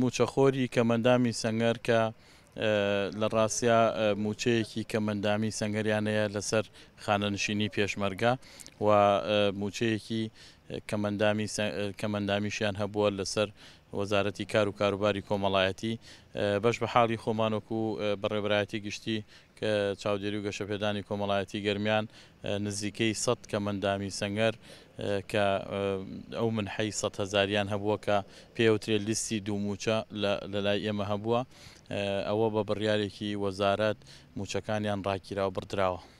موچەخۆری کەمەندامی سنگەر کە لە ڕاستیا موچەیەکی کەمەندامی سنگەریانەیە لەسەر خانەنشینی پێشمەرگا و موچەیەکی کەمەندامیشیان هەبووە لەسەر وەزارەتی کار و کاروباری کۆمەڵایەتی بەش بە حاڵی خۆمانۆک و بەڕێبرایەتی گشتی کە چاودێری و گەشەپێدانی کۆمەڵایەتی گەرمیان نزیکەی سە کەمەندامی سنگەر کە ئەو من حەی سە هزاریان هەبووە کە پێوترێ لیستی دووموچە لە لای ئێمە هەبووە ئەوە بە بڕیارێکی وەزارەت موچەکانیان ڕاکیرا و بردراوە.